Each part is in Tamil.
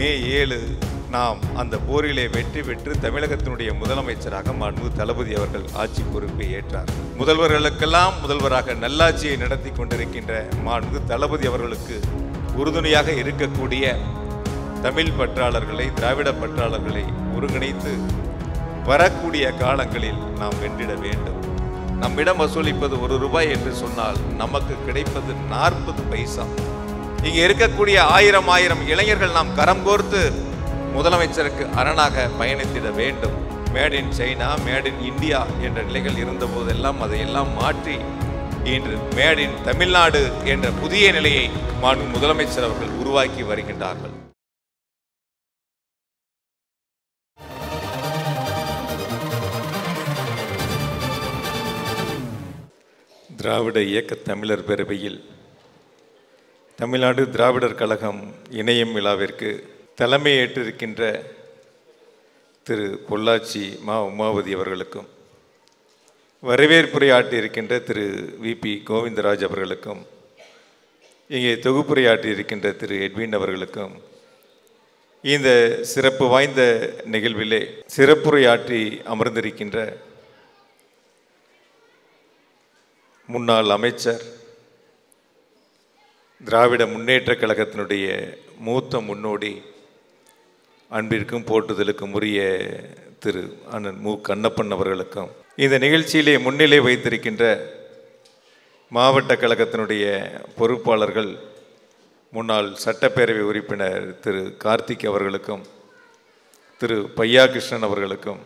மே ஏழு நாம் அந்த போரிலே வெற்றி பெற்று தமிழகத்தினுடைய முதலமைச்சராக மாண்பு தளபதி அவர்கள் ஆட்சி பொறுப்பை ஏற்றார் முதல்வர்களுக்கெல்லாம் முதல்வராக நல்லாட்சியை நடத்தி கொண்டிருக்கின்ற மாண்பு தளபதி அவர்களுக்கு உறுதுணையாக இருக்கக்கூடிய தமிழ் பற்றாளர்களை திராவிட பற்றாளர்களை ஒருங்கிணைத்து வரக்கூடிய காலங்களில் நாம் வென்றிட வேண்டும் நம்மிடம் வசூலிப்பது ஒரு ரூபாய் என்று சொன்னால் நமக்கு கிடைப்பது நாற்பது பைசா இங்கே இருக்கக்கூடிய ஆயிரம் ஆயிரம் இளைஞர்கள் நாம் கரம் கோர்த்து முதலமைச்சருக்கு அரணாக பயணித்திட வேண்டும் made in China made in India என்ற நிலைகள் இருந்தபோதெல்லாம் அதையெல்லாம் மாற்றி இன்று மேட் இன் தமிழ்நாடு என்ற புதிய நிலையை மாண்பு முதலமைச்சர் அவர்கள் உருவாக்கி வருகின்றார்கள் திராவிட இயக்க தமிழர் பேரவையில் தமிழ்நாடு திராவிடர் கழகம் இணையம் விழாவிற்கு தலைமையேற்றிருக்கின்ற திரு பொள்ளாச்சி மா உமாவதி அவர்களுக்கும் வரவேற்புரையாற்றியிருக்கின்ற திரு வி பி கோவிந்தராஜ் அவர்களுக்கும் இங்கே தொகுப்புரையாற்றியிருக்கின்ற திரு எட்வின் அவர்களுக்கும் இந்த சிறப்பு வாய்ந்த நிகழ்விலே சிறப்புரையாற்றி அமர்ந்திருக்கின்ற முன்னாள் அமைச்சர் திராவிட முன்னேற்ற கழகத்தினுடைய மூத்த முன்னோடி அன்பிற்கும் போற்றுதலுக்கும் உரிய திரு அண்ணன் மு கண்ணப்பன் அவர்களுக்கும் இந்த நிகழ்ச்சியிலே முன்னிலை வைத்திருக்கின்ற மாவட்ட கழகத்தினுடைய பொறுப்பாளர்கள் முன்னாள் சட்டப்பேரவை உறுப்பினர் திரு கார்த்திக் அவர்களுக்கும் திரு பையா கிருஷ்ணன் அவர்களுக்கும்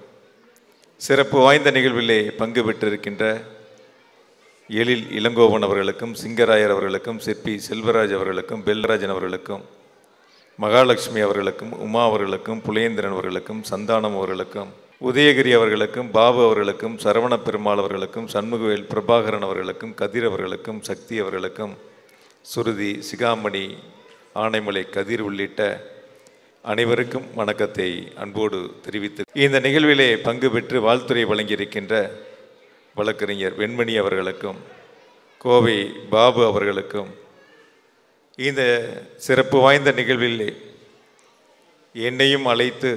சிறப்பு வாய்ந்த நிகழ்விலே பங்கு பெற்றிருக்கின்ற எழில் இளங்கோவன் அவர்களுக்கும் சிங்கராயர் அவர்களுக்கும் சிற்பி செல்வராஜ் அவர்களுக்கும் பெல்ராஜன் அவர்களுக்கும் மகாலட்சுமி அவர்களுக்கும் உமா அவர்களுக்கும் புலேந்திரன் அவர்களுக்கும் சந்தானம் அவர்களுக்கும் உதயகிரி அவர்களுக்கும் பாபு அவர்களுக்கும் சரவண பெருமாள் அவர்களுக்கும் சண்முகவேல் பிரபாகரன் அவர்களுக்கும் கதிர் அவர்களுக்கும் சக்தி அவர்களுக்கும் சுருதி சிகாமணி ஆனைமலை கதிர் உள்ளிட்ட அனைவருக்கும் வணக்கத்தை அன்போடு தெரிவித்து இந்த நிகழ்விலே பங்கு பெற்று வாழ்த்துறை வழங்கியிருக்கின்ற வழக்கறிஞர் வெண்மணி அவர்களுக்கும் கோவை பாபு அவர்களுக்கும் இந்த சிறப்பு வாய்ந்த நிகழ்வில் என்னையும் அழைத்து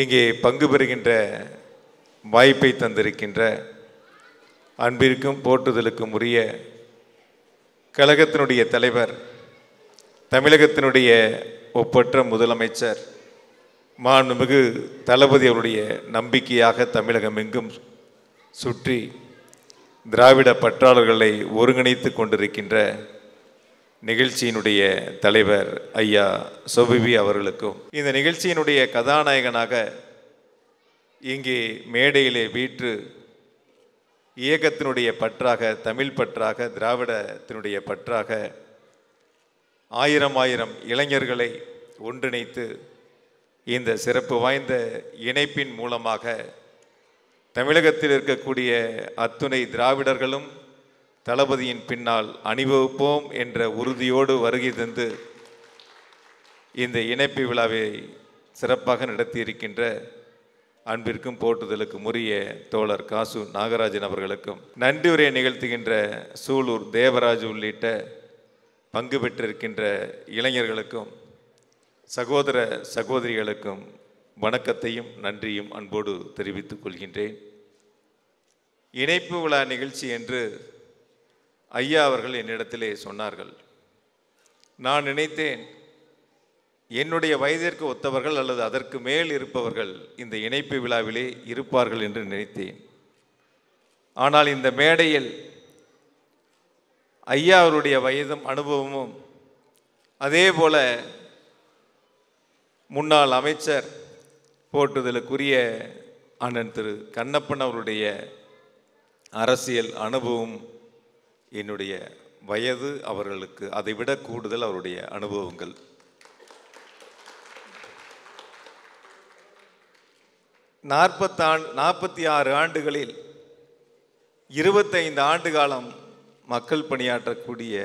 இங்கே பங்கு பெறுகின்ற வாய்ப்பை தந்திருக்கின்ற அன்பிற்கும் போற்றுதலுக்கும் உரிய கழகத்தினுடைய தலைவர் தமிழகத்தினுடைய ஒப்பற்ற முதலமைச்சர் மாண்புமிகு தளபதி அவருடைய நம்பிக்கையாக தமிழகம் எங்கும் சுற்றி திராவிட பற்றாளர்களை ஒருங்கிணைத்து கொண்டிருக்கின்ற நிகழ்ச்சியினுடைய தலைவர் ஐயா சொபிபி அவர்களுக்கும் இந்த நிகழ்ச்சியினுடைய கதாநாயகனாக இங்கே மேடையிலே வீற்று இயக்கத்தினுடைய பற்றாக தமிழ் பற்றாக திராவிடத்தினுடைய பற்றாக ஆயிரம் ஆயிரம் இளைஞர்களை ஒன்றிணைத்து இந்த சிறப்பு வாய்ந்த இணைப்பின் மூலமாக தமிழகத்தில் இருக்கக்கூடிய அத்துணை திராவிடர்களும் தளபதியின் பின்னால் அணிவகுப்போம் என்ற உறுதியோடு வருகை தந்து இந்த இணைப்பு விழாவை சிறப்பாக நடத்தியிருக்கின்ற அன்பிற்கும் போற்றுதலுக்கு உரிய தோழர் காசு நாகராஜன் அவர்களுக்கும் நன்றி உரையை நிகழ்த்துகின்ற சூலூர் தேவராஜ் உள்ளிட்ட பங்கு பெற்றிருக்கின்ற இளைஞர்களுக்கும் சகோதர சகோதரிகளுக்கும் வணக்கத்தையும் நன்றியும் அன்போடு தெரிவித்துக் கொள்கின்றேன் இணைப்பு விழா நிகழ்ச்சி என்று ஐயா அவர்கள் என்னிடத்திலே சொன்னார்கள் நான் நினைத்தேன் என்னுடைய வயதிற்கு ஒத்தவர்கள் அல்லது அதற்கு மேல் இருப்பவர்கள் இந்த இணைப்பு விழாவிலே இருப்பார்கள் என்று நினைத்தேன் ஆனால் இந்த மேடையில் ஐயா அவருடைய வயதும் அனுபவமும் அதே போல முன்னாள் அமைச்சர் போட்டுதலுக்குரிய அண்ணன் திரு கண்ணப்பன் அவருடைய அரசியல் அனுபவம் என்னுடைய வயது அவர்களுக்கு அதைவிட கூடுதல் அவருடைய அனுபவங்கள் நாற்பத்தாண் நாற்பத்தி ஆறு ஆண்டுகளில் இருபத்தைந்து ஆண்டு காலம் மக்கள் பணியாற்றக்கூடிய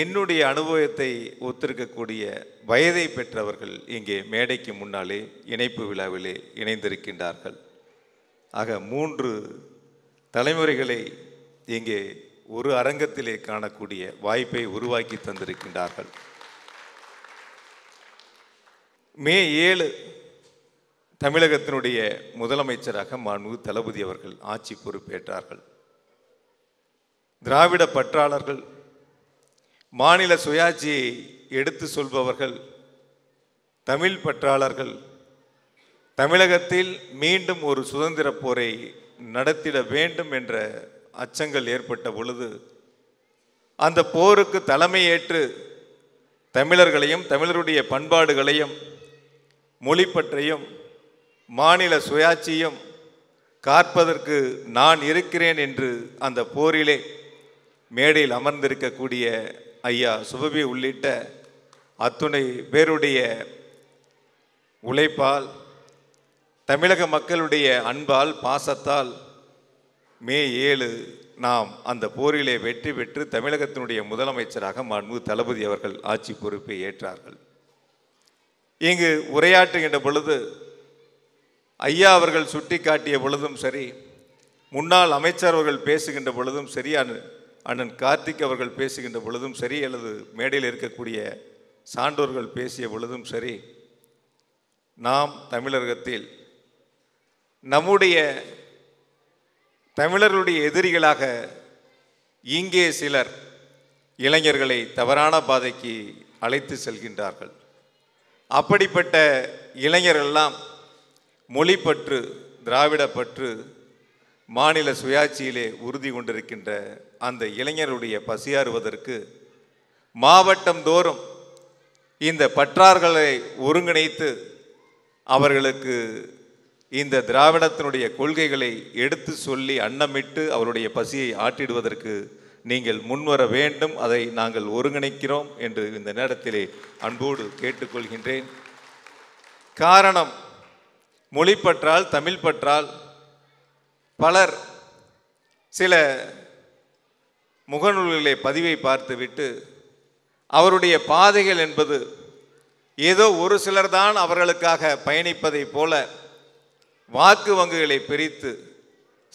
என்னுடைய அனுபவத்தை ஒத்திருக்கக்கூடிய வயதை பெற்றவர்கள் இங்கே மேடைக்கு முன்னாலே இணைப்பு விழாவிலே இணைந்திருக்கின்றார்கள் ஆக மூன்று தலைமுறைகளை இங்கே ஒரு அரங்கத்திலே காணக்கூடிய வாய்ப்பை உருவாக்கி தந்திருக்கின்றார்கள் மே ஏழு தமிழகத்தினுடைய முதலமைச்சராக மாண்பு தளபதி அவர்கள் ஆட்சி பொறுப்பேற்றார்கள் திராவிட பற்றாளர்கள் மாநில சுயாட்சியை எடுத்து சொல்பவர்கள் தமிழ் பற்றாளர்கள் தமிழகத்தில் மீண்டும் ஒரு சுதந்திர போரை நடத்திட வேண்டும் என்ற அச்சங்கள் ஏற்பட்ட பொழுது அந்த போருக்கு தலைமையேற்று தமிழர்களையும் தமிழருடைய பண்பாடுகளையும் மொழி பற்றியும் மாநில சுயாட்சியும் காற்பதற்கு நான் இருக்கிறேன் என்று அந்த போரிலே மேடையில் அமர்ந்திருக்கக்கூடிய ஐயா சுபபி உள்ளிட்ட அத்துணை பேருடைய உழைப்பால் தமிழக மக்களுடைய அன்பால் பாசத்தால் மே ஏழு நாம் அந்த போரிலே வெற்றி பெற்று தமிழகத்தினுடைய முதலமைச்சராக மாண்பு தளபதி அவர்கள் ஆட்சி பொறுப்பை ஏற்றார்கள் இங்கு உரையாற்றுகின்ற பொழுது ஐயா அவர்கள் சுட்டி காட்டிய பொழுதும் சரி முன்னாள் அமைச்சர் அவர்கள் பேசுகின்ற பொழுதும் சரி அண்ணன் கார்த்திக் அவர்கள் பேசுகின்ற பொழுதும் சரி அல்லது மேடையில் இருக்கக்கூடிய சான்றோர்கள் பேசிய பொழுதும் சரி நாம் தமிழகத்தில் நம்முடைய தமிழர்களுடைய எதிரிகளாக இங்கே சிலர் இளைஞர்களை தவறான பாதைக்கு அழைத்து செல்கின்றார்கள் அப்படிப்பட்ட இளைஞரெல்லாம் மொழி பற்று திராவிட பற்று மாநில சுயாட்சியிலே உறுதி கொண்டிருக்கின்ற அந்த இளைஞருடைய பசியாறுவதற்கு மாவட்டம் தோறும் இந்த பற்றார்களை ஒருங்கிணைத்து அவர்களுக்கு இந்த திராவிடத்தினுடைய கொள்கைகளை எடுத்து சொல்லி அன்னமிட்டு அவருடைய பசியை ஆட்டிடுவதற்கு நீங்கள் முன்வர வேண்டும் அதை நாங்கள் ஒருங்கிணைக்கிறோம் என்று இந்த நேரத்திலே அன்போடு கேட்டுக்கொள்கின்றேன் காரணம் மொழிப்பற்றால் தமிழ் பற்றால் பலர் சில முகநூல்களை பதிவை பார்த்துவிட்டு அவருடைய பாதைகள் என்பது ஏதோ ஒரு சிலர்தான் அவர்களுக்காக பயணிப்பதைப் போல வாக்கு வங்குகளை பிரித்து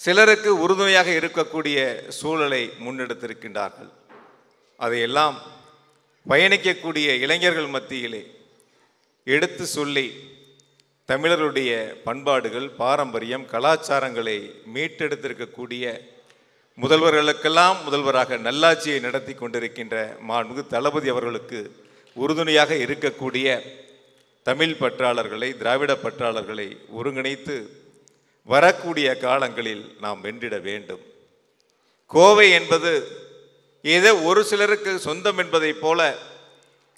சிலருக்கு உறுதுணையாக இருக்கக்கூடிய சூழலை முன்னெடுத்திருக்கின்றார்கள் அதையெல்லாம் பயணிக்கக்கூடிய இளைஞர்கள் மத்தியிலே எடுத்து சொல்லி தமிழருடைய பண்பாடுகள் பாரம்பரியம் கலாச்சாரங்களை மீட்டெடுத்திருக்கக்கூடிய முதல்வர்களுக்கெல்லாம் முதல்வராக நல்லாட்சியை நடத்தி கொண்டிருக்கின்ற மாண்புகு தளபதி அவர்களுக்கு உறுதுணையாக இருக்கக்கூடிய தமிழ் பற்றாளர்களை திராவிட பற்றாளர்களை ஒருங்கிணைத்து வரக்கூடிய காலங்களில் நாம் வென்றிட வேண்டும் கோவை என்பது ஏதோ ஒரு சிலருக்கு சொந்தம் என்பதைப் போல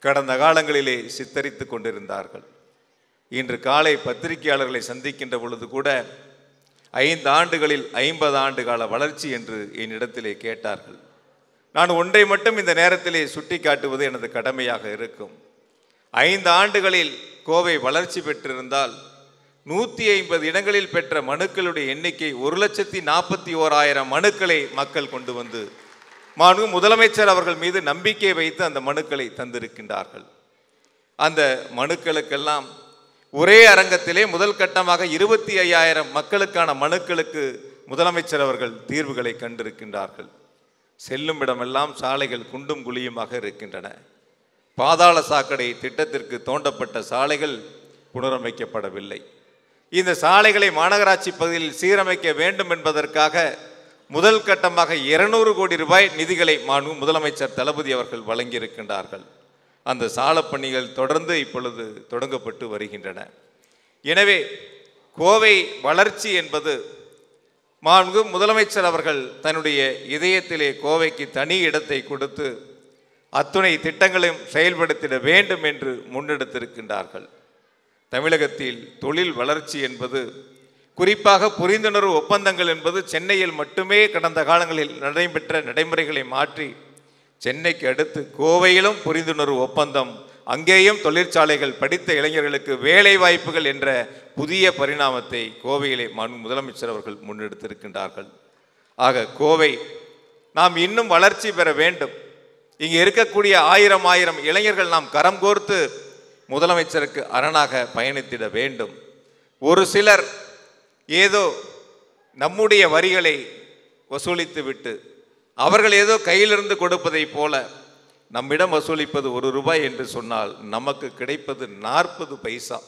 கடந்த காலங்களிலே சித்தரித்து கொண்டிருந்தார்கள் இன்று காலை பத்திரிகையாளர்களை சந்திக்கின்ற பொழுது கூட ஐந்து ஆண்டுகளில் ஐம்பது ஆண்டு கால வளர்ச்சி என்று என்னிடத்திலே கேட்டார்கள் நான் ஒன்றை மட்டும் இந்த நேரத்திலே சுட்டி காட்டுவது எனது கடமையாக இருக்கும் ஐந்து ஆண்டுகளில் கோவை வளர்ச்சி பெற்றிருந்தால் நூற்றி ஐம்பது இடங்களில் பெற்ற மனுக்களுடைய எண்ணிக்கை ஒரு லட்சத்தி நாற்பத்தி ஓராயிரம் மனுக்களை மக்கள் கொண்டு வந்து மானு முதலமைச்சர் அவர்கள் மீது நம்பிக்கை வைத்து அந்த மனுக்களை தந்திருக்கின்றார்கள் அந்த மனுக்களுக்கெல்லாம் ஒரே அரங்கத்திலே முதல் கட்டமாக இருபத்தி ஐயாயிரம் மக்களுக்கான மனுக்களுக்கு முதலமைச்சர் அவர்கள் தீர்வுகளை கண்டிருக்கின்றார்கள் செல்லும் இடமெல்லாம் சாலைகள் குண்டும் குழியுமாக இருக்கின்றன பாதாள சாக்கடை திட்டத்திற்கு தோண்டப்பட்ட சாலைகள் புனரமைக்கப்படவில்லை இந்த சாலைகளை மாநகராட்சி பகுதியில் சீரமைக்க வேண்டும் என்பதற்காக முதல் கட்டமாக இருநூறு கோடி ரூபாய் நிதிகளை மாண்பு முதலமைச்சர் தளபதி அவர்கள் வழங்கியிருக்கின்றார்கள் அந்த சாலப்பணிகள் தொடர்ந்து இப்பொழுது தொடங்கப்பட்டு வருகின்றன எனவே கோவை வளர்ச்சி என்பது மாண்பு முதலமைச்சர் அவர்கள் தன்னுடைய இதயத்திலே கோவைக்கு தனி இடத்தை கொடுத்து அத்துணை திட்டங்களையும் செயல்படுத்திட வேண்டும் என்று முன்னெடுத்திருக்கின்றார்கள் தமிழகத்தில் தொழில் வளர்ச்சி என்பது குறிப்பாக புரிந்துணர்வு ஒப்பந்தங்கள் என்பது சென்னையில் மட்டுமே கடந்த காலங்களில் நடைபெற்ற நடைமுறைகளை மாற்றி சென்னைக்கு அடுத்து கோவையிலும் புரிந்துணர்வு ஒப்பந்தம் அங்கேயும் தொழிற்சாலைகள் படித்த இளைஞர்களுக்கு வேலை வாய்ப்புகள் என்ற புதிய பரிணாமத்தை கோவையிலே முதலமைச்சர் அவர்கள் முன்னெடுத்திருக்கின்றார்கள் ஆக கோவை நாம் இன்னும் வளர்ச்சி பெற வேண்டும் இங்கே இருக்கக்கூடிய ஆயிரம் ஆயிரம் இளைஞர்கள் நாம் கரம் கோர்த்து முதலமைச்சருக்கு அரணாக பயணித்திட வேண்டும் ஒரு சிலர் ஏதோ நம்முடைய வரிகளை வசூலித்து விட்டு அவர்கள் ஏதோ கையிலிருந்து கொடுப்பதைப் போல நம்மிடம் வசூலிப்பது ஒரு ரூபாய் என்று சொன்னால் நமக்கு கிடைப்பது நாற்பது பைசா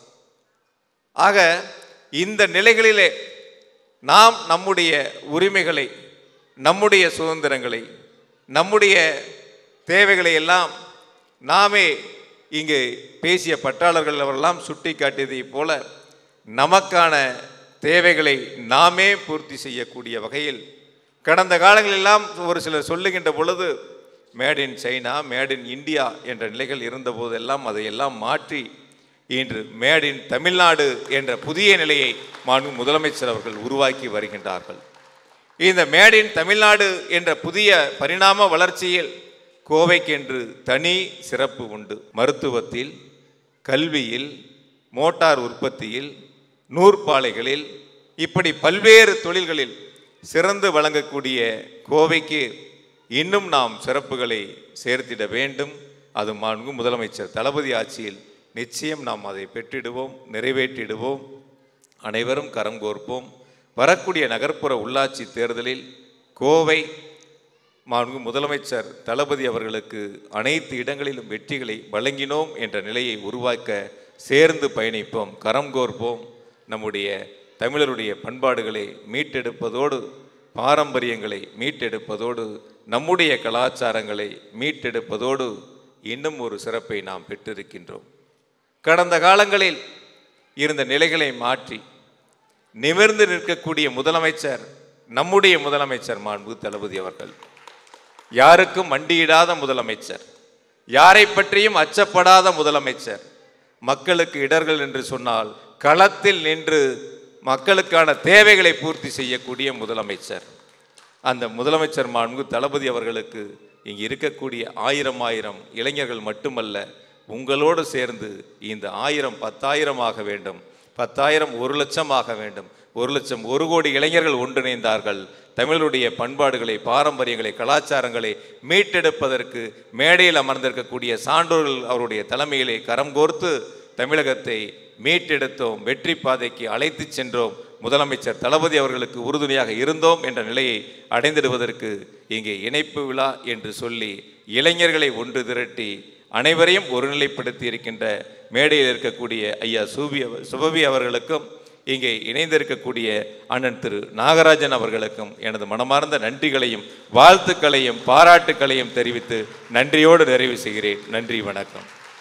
ஆக இந்த நிலைகளிலே நாம் நம்முடைய உரிமைகளை நம்முடைய சுதந்திரங்களை நம்முடைய தேவைகளை எல்லாம் நாமே இங்கு பேசிய பட்டாளர்கள் அவரெல்லாம் சுட்டி காட்டியதைப் போல நமக்கான தேவைகளை நாமே பூர்த்தி செய்யக்கூடிய வகையில் கடந்த காலங்களெல்லாம் ஒரு சிலர் சொல்லுகின்ற பொழுது made in China made in India என்ற நிலைகள் இருந்தபோதெல்லாம் அதையெல்லாம் மாற்றி இன்று மேட் இன் தமிழ்நாடு என்ற புதிய நிலையை மாண்பு முதலமைச்சர் அவர்கள் உருவாக்கி வருகின்றார்கள் இந்த மேட் இன் தமிழ்நாடு என்ற புதிய பரிணாம வளர்ச்சியில் கோவைக்கென்று தனி சிறப்பு உண்டு மருத்துவத்தில் கல்வியில் மோட்டார் உற்பத்தியில் நூற்பாலைகளில் இப்படி பல்வேறு தொழில்களில் சிறந்து வழங்கக்கூடிய கோவைக்கு இன்னும் நாம் சிறப்புகளை சேர்த்திட வேண்டும் அது மாண்பு முதலமைச்சர் தளபதி ஆட்சியில் நிச்சயம் நாம் அதை பெற்றிடுவோம் நிறைவேற்றிடுவோம் அனைவரும் கரம் கோர்ப்போம் வரக்கூடிய நகர்ப்புற உள்ளாட்சி தேர்தலில் கோவை மாண்பு முதலமைச்சர் தளபதி அவர்களுக்கு அனைத்து இடங்களிலும் வெற்றிகளை வழங்கினோம் என்ற நிலையை உருவாக்க சேர்ந்து பயணிப்போம் கரம் கோர்ப்போம் நம்முடைய தமிழருடைய பண்பாடுகளை மீட்டெடுப்பதோடு பாரம்பரியங்களை மீட்டெடுப்பதோடு நம்முடைய கலாச்சாரங்களை மீட்டெடுப்பதோடு இன்னும் ஒரு சிறப்பை நாம் பெற்றிருக்கின்றோம் கடந்த காலங்களில் இருந்த நிலைகளை மாற்றி நிமிர்ந்து நிற்கக்கூடிய முதலமைச்சர் நம்முடைய முதலமைச்சர் மாண்பு தளபதி அவர்கள் யாருக்கும் மண்டியிடாத முதலமைச்சர் யாரை பற்றியும் அச்சப்படாத முதலமைச்சர் மக்களுக்கு இடர்கள் என்று சொன்னால் களத்தில் நின்று மக்களுக்கான தேவைகளை பூர்த்தி செய்யக்கூடிய முதலமைச்சர் அந்த முதலமைச்சர் மாண்பு தளபதி அவர்களுக்கு இங்கே இருக்கக்கூடிய ஆயிரம் ஆயிரம் இளைஞர்கள் மட்டுமல்ல உங்களோடு சேர்ந்து இந்த ஆயிரம் பத்தாயிரம் ஆக வேண்டும் பத்தாயிரம் ஒரு லட்சம் ஆக வேண்டும் ஒரு லட்சம் ஒரு கோடி இளைஞர்கள் ஒன்றிணைந்தார்கள் தமிழருடைய பண்பாடுகளை பாரம்பரியங்களை கலாச்சாரங்களை மீட்டெடுப்பதற்கு மேடையில் அமர்ந்திருக்கக்கூடிய சான்றோர்கள் அவருடைய தலைமையிலே கரம் கோர்த்து தமிழகத்தை மீட்டெடுத்தோம் வெற்றி பாதைக்கு அழைத்து சென்றோம் முதலமைச்சர் தளபதி அவர்களுக்கு உறுதுணையாக இருந்தோம் என்ற நிலையை அடைந்திடுவதற்கு இங்கே இணைப்பு விழா என்று சொல்லி இளைஞர்களை ஒன்று திரட்டி அனைவரையும் ஒருநிலைப்படுத்தி இருக்கின்ற மேடையில் இருக்கக்கூடிய ஐயா சுபி சுபவி அவர்களுக்கும் இங்கே இணைந்திருக்கக்கூடிய அண்ணன் திரு நாகராஜன் அவர்களுக்கும் எனது மனமார்ந்த நன்றிகளையும் வாழ்த்துக்களையும் பாராட்டுக்களையும் தெரிவித்து நன்றியோடு நிறைவு செய்கிறேன் நன்றி வணக்கம்